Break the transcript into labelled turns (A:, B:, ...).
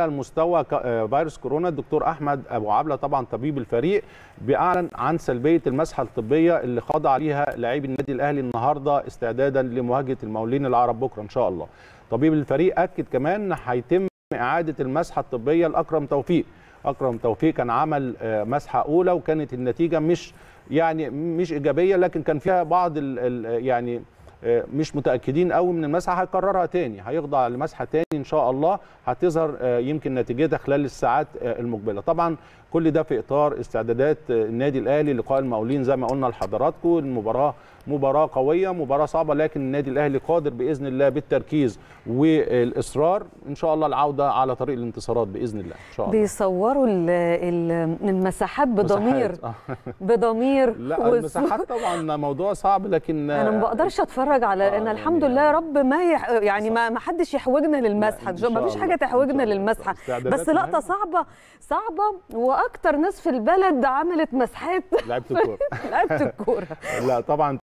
A: على المستوى آه، فيروس كورونا الدكتور احمد ابو عبله طبعا طبيب الفريق بيعلن عن سلبيه المسحه الطبيه اللي خضع عليها لاعبي النادي الاهلي النهارده استعدادا لمواجهه المقاولين العرب بكره ان شاء الله طبيب الفريق اكد كمان هيتم اعاده المسحه الطبيه لاكرم توفيق اكرم توفيق كان عمل آه، مسحه اولى وكانت النتيجه مش يعني مش ايجابيه لكن كان فيها بعض الـ ال يعني آه، مش متاكدين قوي من المسحه هيكررها تاني هيخضع لمسحه تاني ان شاء الله هتظهر آه، يمكن نتيجتها خلال الساعات آه، المقبله طبعا كل ده في اطار استعدادات النادي الاهلي لقاء المقاولين زي ما قلنا لحضراتكم المباراه مباراه قويه مباراه صعبه لكن النادي الاهلي قادر باذن الله بالتركيز والاصرار ان شاء الله العوده على طريق الانتصارات باذن الله ان شاء الله
B: بيصوروا المساحات بضمير بضمير لا المساحات طبعا
A: موضوع صعب لكن انا ما
B: بقدرش اتفرج بتفرج على ان الحمد لله يا رب ما يح... يعني صح. ما حدش يحوجنا للمسحه ما فيش حاجه تحوجنا للمسحه بس لقطه صعبه صعبه واكتر ناس في البلد عملت مسحات لعبت الكوره لعبت الكوره
A: لا طبعا